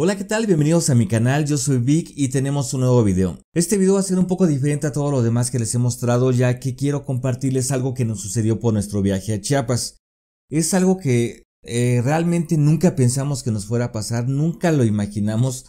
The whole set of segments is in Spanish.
Hola qué tal, bienvenidos a mi canal, yo soy Vic y tenemos un nuevo video. Este video va a ser un poco diferente a todo lo demás que les he mostrado ya que quiero compartirles algo que nos sucedió por nuestro viaje a Chiapas. Es algo que eh, realmente nunca pensamos que nos fuera a pasar, nunca lo imaginamos.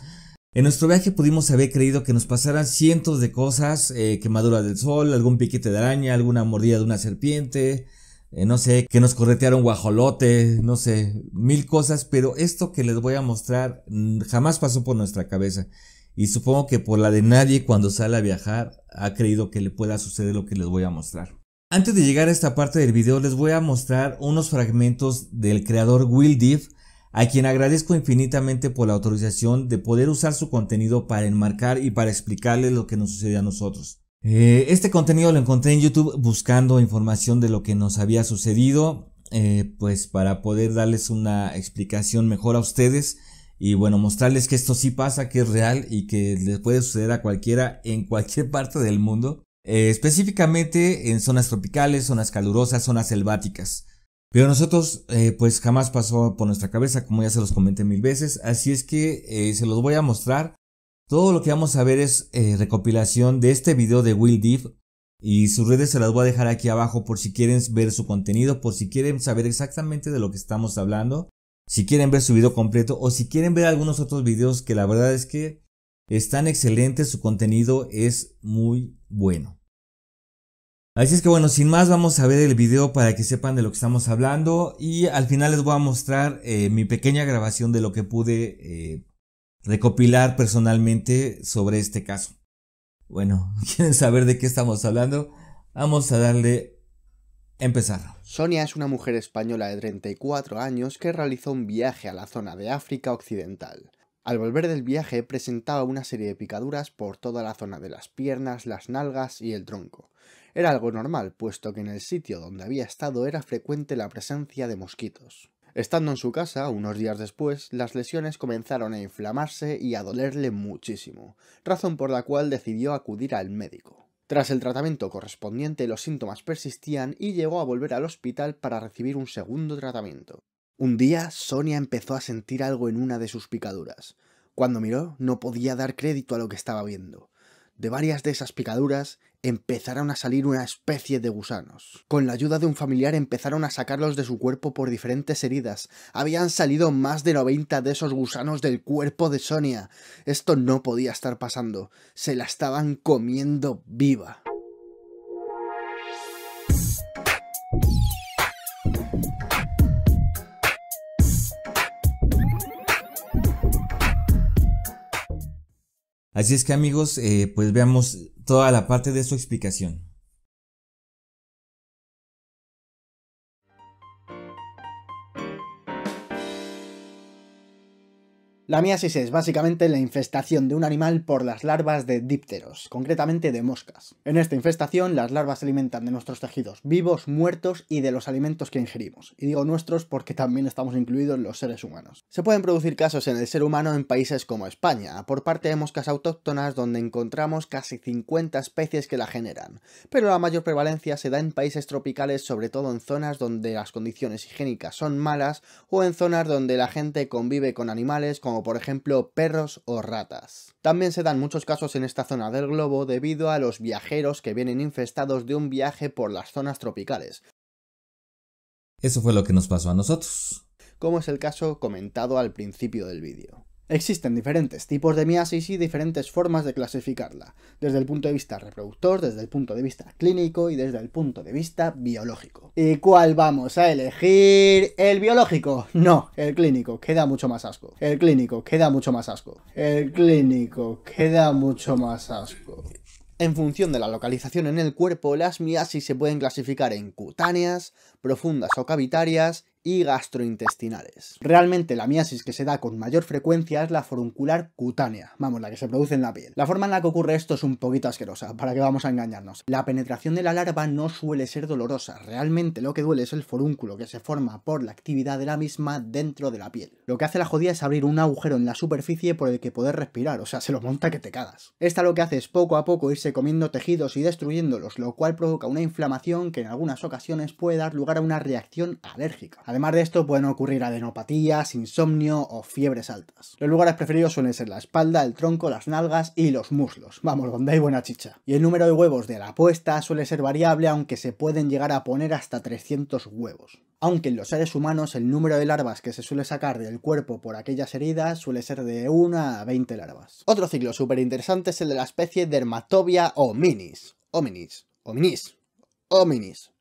En nuestro viaje pudimos haber creído que nos pasaran cientos de cosas, eh, quemaduras quemadura del sol, algún piquete de araña, alguna mordida de una serpiente, eh, no sé, que nos corretearon guajolote, no sé, mil cosas, pero esto que les voy a mostrar mm, jamás pasó por nuestra cabeza. Y supongo que por la de nadie cuando sale a viajar ha creído que le pueda suceder lo que les voy a mostrar. Antes de llegar a esta parte del video les voy a mostrar unos fragmentos del creador Will Diff, a quien agradezco infinitamente por la autorización de poder usar su contenido para enmarcar y para explicarles lo que nos sucede a nosotros. Eh, este contenido lo encontré en YouTube buscando información de lo que nos había sucedido, eh, pues para poder darles una explicación mejor a ustedes y bueno, mostrarles que esto sí pasa, que es real y que les puede suceder a cualquiera en cualquier parte del mundo, eh, específicamente en zonas tropicales, zonas calurosas, zonas selváticas. Pero nosotros, pues jamás pasó por nuestra cabeza, como ya se los comenté mil veces, así es que se los voy a mostrar todo lo que vamos a ver es eh, recopilación de este video de Will Deep y sus redes se las voy a dejar aquí abajo por si quieren ver su contenido, por si quieren saber exactamente de lo que estamos hablando, si quieren ver su video completo o si quieren ver algunos otros videos que la verdad es que están excelentes, su contenido es muy bueno. Así es que bueno, sin más vamos a ver el video para que sepan de lo que estamos hablando y al final les voy a mostrar eh, mi pequeña grabación de lo que pude eh, recopilar personalmente sobre este caso. Bueno, ¿quieren saber de qué estamos hablando? Vamos a darle empezar. Sonia es una mujer española de 34 años que realizó un viaje a la zona de África Occidental. Al volver del viaje presentaba una serie de picaduras por toda la zona de las piernas, las nalgas y el tronco. Era algo normal, puesto que en el sitio donde había estado era frecuente la presencia de mosquitos. Estando en su casa, unos días después, las lesiones comenzaron a inflamarse y a dolerle muchísimo, razón por la cual decidió acudir al médico. Tras el tratamiento correspondiente, los síntomas persistían y llegó a volver al hospital para recibir un segundo tratamiento. Un día, Sonia empezó a sentir algo en una de sus picaduras. Cuando miró, no podía dar crédito a lo que estaba viendo. De varias de esas picaduras, empezaron a salir una especie de gusanos. Con la ayuda de un familiar empezaron a sacarlos de su cuerpo por diferentes heridas. Habían salido más de 90 de esos gusanos del cuerpo de Sonia. Esto no podía estar pasando. Se la estaban comiendo viva. Así es que amigos, eh, pues veamos toda la parte de su explicación. La miasis es básicamente la infestación de un animal por las larvas de dípteros, concretamente de moscas. En esta infestación, las larvas se alimentan de nuestros tejidos vivos, muertos y de los alimentos que ingerimos. Y digo nuestros porque también estamos incluidos los seres humanos. Se pueden producir casos en el ser humano en países como España, por parte de moscas autóctonas donde encontramos casi 50 especies que la generan, pero la mayor prevalencia se da en países tropicales, sobre todo en zonas donde las condiciones higiénicas son malas o en zonas donde la gente convive con animales como por ejemplo perros o ratas. También se dan muchos casos en esta zona del globo debido a los viajeros que vienen infestados de un viaje por las zonas tropicales. Eso fue lo que nos pasó a nosotros. Como es el caso comentado al principio del vídeo. Existen diferentes tipos de miasis y diferentes formas de clasificarla, desde el punto de vista reproductor, desde el punto de vista clínico y desde el punto de vista biológico. ¿Y cuál vamos a elegir? ¿El biológico? No, el clínico, queda mucho más asco. El clínico, queda mucho más asco. El clínico, queda mucho más asco. En función de la localización en el cuerpo, las miasis se pueden clasificar en cutáneas, profundas o cavitarias, y gastrointestinales. Realmente la miasis que se da con mayor frecuencia es la foruncular cutánea, vamos, la que se produce en la piel. La forma en la que ocurre esto es un poquito asquerosa, para que vamos a engañarnos. La penetración de la larva no suele ser dolorosa, realmente lo que duele es el forúnculo que se forma por la actividad de la misma dentro de la piel. Lo que hace la jodida es abrir un agujero en la superficie por el que poder respirar, o sea, se lo monta que te cagas. Esta lo que hace es poco a poco irse comiendo tejidos y destruyéndolos, lo cual provoca una inflamación que en algunas ocasiones puede dar lugar a una reacción alérgica. Además de esto, pueden ocurrir adenopatías, insomnio o fiebres altas. Los lugares preferidos suelen ser la espalda, el tronco, las nalgas y los muslos. Vamos, donde hay buena chicha. Y el número de huevos de la puesta suele ser variable, aunque se pueden llegar a poner hasta 300 huevos. Aunque en los seres humanos el número de larvas que se suele sacar del cuerpo por aquellas heridas suele ser de 1 a 20 larvas. Otro ciclo súper interesante es el de la especie Dermatobia hominis. Hominis. Hominis. Hominis.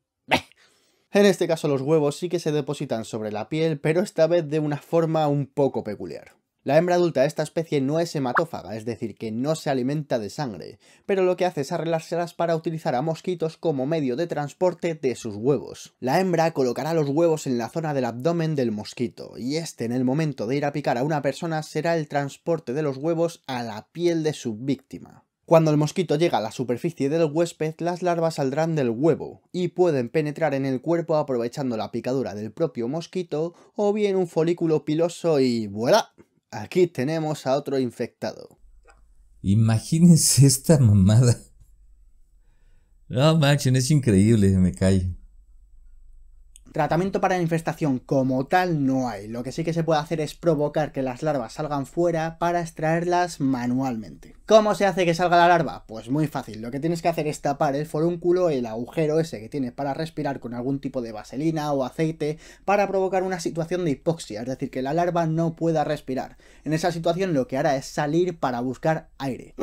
En este caso los huevos sí que se depositan sobre la piel, pero esta vez de una forma un poco peculiar. La hembra adulta de esta especie no es hematófaga, es decir, que no se alimenta de sangre, pero lo que hace es arreglárselas para utilizar a mosquitos como medio de transporte de sus huevos. La hembra colocará los huevos en la zona del abdomen del mosquito, y este en el momento de ir a picar a una persona será el transporte de los huevos a la piel de su víctima. Cuando el mosquito llega a la superficie del huésped, las larvas saldrán del huevo y pueden penetrar en el cuerpo aprovechando la picadura del propio mosquito o bien un folículo piloso y ¡voilà! Aquí tenemos a otro infectado. Imagínense esta mamada. No manchen, es increíble, me cae. Tratamiento para la infestación como tal no hay. Lo que sí que se puede hacer es provocar que las larvas salgan fuera para extraerlas manualmente. ¿Cómo se hace que salga la larva? Pues muy fácil. Lo que tienes que hacer es tapar el forúnculo, el agujero ese que tiene para respirar con algún tipo de vaselina o aceite para provocar una situación de hipoxia, es decir, que la larva no pueda respirar. En esa situación lo que hará es salir para buscar aire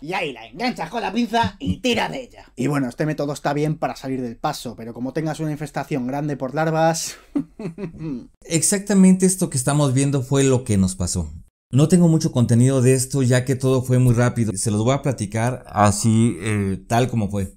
y ahí la enganchas con la pinza y tira de ella. Y bueno, este método está bien para salir del paso, pero como tengas una infestación grande por larvas... Exactamente esto que estamos viendo fue lo que nos pasó. No tengo mucho contenido de esto ya que todo fue muy rápido. Se los voy a platicar así eh, tal como fue.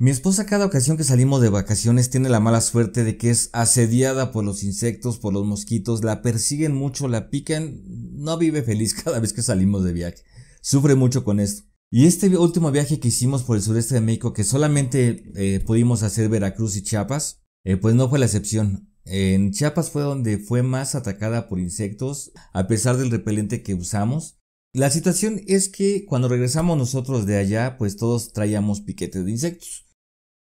Mi esposa cada ocasión que salimos de vacaciones tiene la mala suerte de que es asediada por los insectos, por los mosquitos, la persiguen mucho, la pican, no vive feliz cada vez que salimos de viaje sufre mucho con esto. Y este último viaje que hicimos por el sureste de México, que solamente eh, pudimos hacer Veracruz y Chiapas, eh, pues no fue la excepción. En Chiapas fue donde fue más atacada por insectos, a pesar del repelente que usamos. La situación es que cuando regresamos nosotros de allá, pues todos traíamos piquetes de insectos.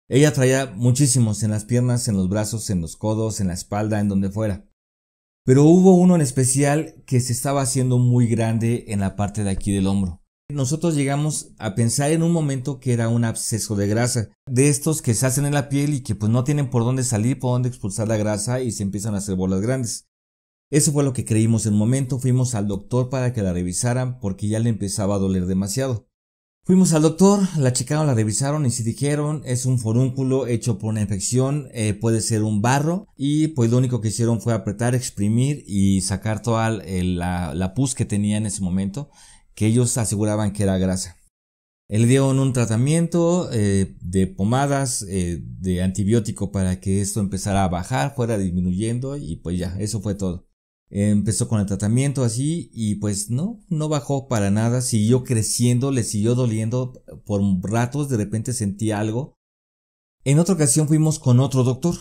Ella traía muchísimos en las piernas, en los brazos, en los codos, en la espalda, en donde fuera. Pero hubo uno en especial que se estaba haciendo muy grande en la parte de aquí del hombro. Nosotros llegamos a pensar en un momento que era un absceso de grasa, de estos que se hacen en la piel y que pues no tienen por dónde salir, por dónde expulsar la grasa y se empiezan a hacer bolas grandes. Eso fue lo que creímos en un momento, fuimos al doctor para que la revisaran porque ya le empezaba a doler demasiado. Fuimos al doctor, la checaron, la revisaron y se dijeron es un forúnculo hecho por una infección, eh, puede ser un barro y pues lo único que hicieron fue apretar, exprimir y sacar toda eh, la, pus que tenía en ese momento que ellos aseguraban que era grasa. Le dieron un tratamiento eh, de pomadas, de antibiótico para que esto empezara a bajar, fuera disminuyendo y pues ya, eso fue todo. Empezó con el tratamiento así y pues no, no bajó para nada, siguió creciendo, le siguió doliendo por ratos, de repente sentí algo. En otra ocasión fuimos con otro doctor,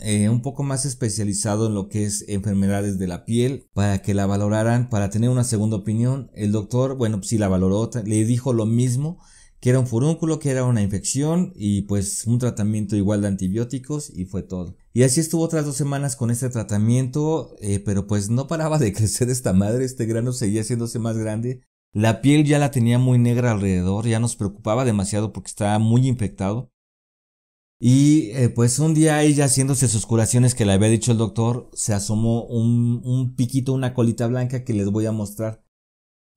eh, un poco más especializado en lo que es enfermedades de la piel, para que la valoraran, para tener una segunda opinión. El doctor, bueno, sí la valoró, le dijo lo mismo, que era un furúnculo, que era una infección y pues un tratamiento igual de antibióticos y fue todo. Y así estuvo otras dos semanas con este tratamiento, eh, pero pues no paraba de crecer esta madre, este grano seguía haciéndose más grande. La piel ya la tenía muy negra alrededor, ya nos preocupaba demasiado porque estaba muy infectado. Y eh, pues un día ella haciéndose sus curaciones que le había dicho el doctor, se asomó un, un piquito, una colita blanca que les voy a mostrar.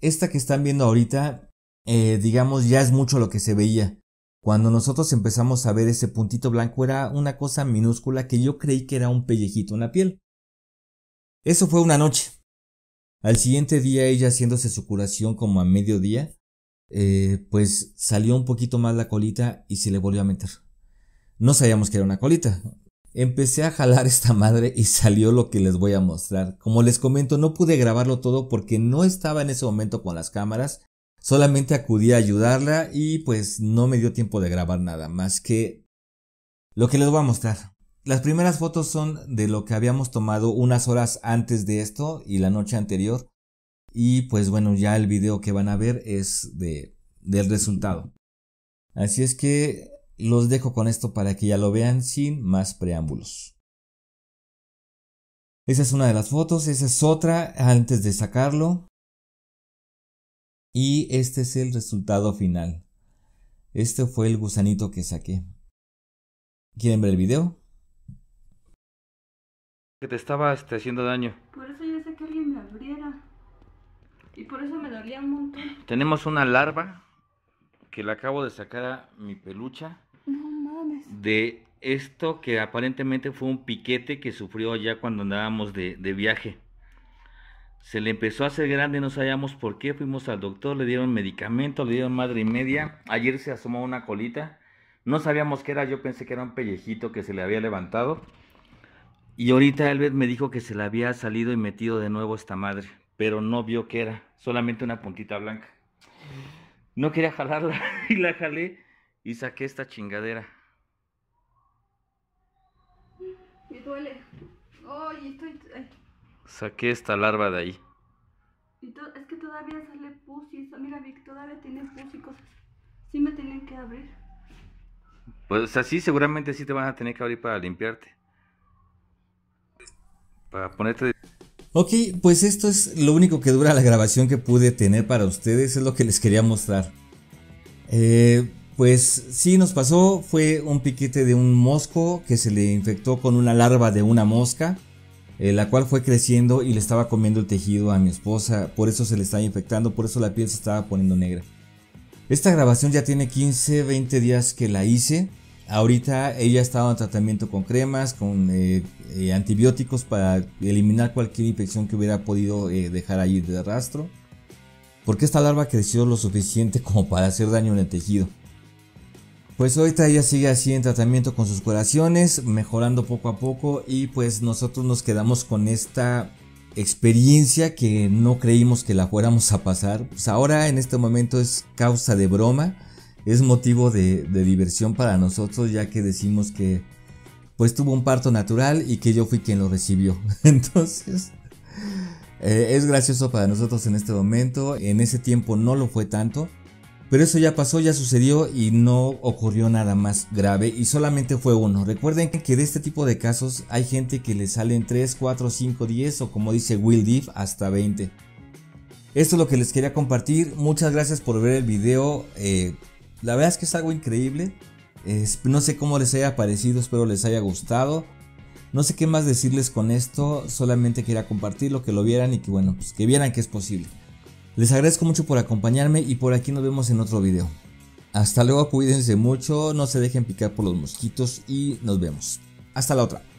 Esta que están viendo ahorita, eh, digamos, ya es mucho lo que se veía. Cuando nosotros empezamos a ver ese puntito blanco era una cosa minúscula que yo creí que era un pellejito en la piel. Eso fue una noche. Al siguiente día ella haciéndose su curación como a mediodía, eh, pues salió un poquito más la colita y se le volvió a meter. No sabíamos que era una colita. Empecé a jalar esta madre y salió lo que les voy a mostrar. Como les comento, no pude grabarlo todo porque no estaba en ese momento con las cámaras Solamente acudí a ayudarla y pues no me dio tiempo de grabar nada más que lo que les voy a mostrar. Las primeras fotos son de lo que habíamos tomado unas horas antes de esto y la noche anterior. Y pues bueno, ya el video que van a ver es de, del resultado. Así es que los dejo con esto para que ya lo vean sin más preámbulos. Esa es una de las fotos, esa es otra antes de sacarlo. Y este es el resultado final. Este fue el gusanito que saqué. ¿Quieren ver el video? Que te estaba este, haciendo daño. Por eso yo sé que alguien me abriera. Y por eso me dolía un montón. Tenemos una larva que la acabo de sacar a mi pelucha. No mames. De esto que aparentemente fue un piquete que sufrió ya cuando andábamos de viaje. Se le empezó a hacer grande, no sabíamos por qué. Fuimos al doctor, le dieron medicamento, le dieron madre y media. Ayer se asomó una colita. No sabíamos qué era, yo pensé que era un pellejito que se le había levantado. Y ahorita Elbert me dijo que se le había salido y metido de nuevo esta madre, pero no vio qué era, solamente una puntita blanca. No quería jalarla y la jalé y saqué esta chingadera. Me duele. Ay, estoy. Saqué esta larva de ahí. es que todavía sale y eso, Mira, Vic, todavía tiene pus y cosas. Sí me tienen que abrir. Pues así seguramente sí te van a tener que abrir para limpiarte. Para ponerte... Ok, pues esto es lo único que dura la grabación que pude tener para ustedes, es lo que les quería mostrar. Eh, pues sí nos pasó, fue un piquete de un mosco que se le infectó con una larva de una mosca. Eh, la cual fue creciendo y le estaba comiendo el tejido a mi esposa, por eso se le estaba infectando, por eso la piel se estaba poniendo negra. Esta grabación ya tiene 15, 20 días que la hice. Ahorita ella estaba en tratamiento con cremas, con eh, eh, antibióticos para eliminar cualquier infección que hubiera podido dejar allí de rastro. Porque esta larva creció lo suficiente como para hacer daño en el tejido. Pues ahorita ella sigue así en tratamiento con sus curaciones, mejorando poco a poco y pues nosotros nos quedamos con esta experiencia que no creímos que la fuéramos a pasar. Pues ahora en este momento es causa de broma, es motivo de, diversión para nosotros ya que decimos que pues tuvo un parto natural y que yo fui quien lo recibió. Entonces... Eh, es gracioso para nosotros en este momento, en ese tiempo no lo fue tanto, pero eso ya pasó, ya sucedió y no ocurrió nada más grave y solamente fue uno. Recuerden que de este tipo de casos hay gente que le salen 3, 4, 5, 10 o como dice Will Deep hasta 20. Esto es lo que les quería compartir. Muchas gracias por ver el video. Eh, la verdad es que es algo increíble. no sé cómo les haya parecido, espero les haya gustado. No sé qué más decirles con esto, solamente quería compartirlo, que lo vieran y que bueno, pues que vieran que es posible. Les agradezco mucho por acompañarme y por aquí nos vemos en otro video. Hasta luego, cuídense mucho, no se dejen picar por los mosquitos y nos vemos. Hasta la otra.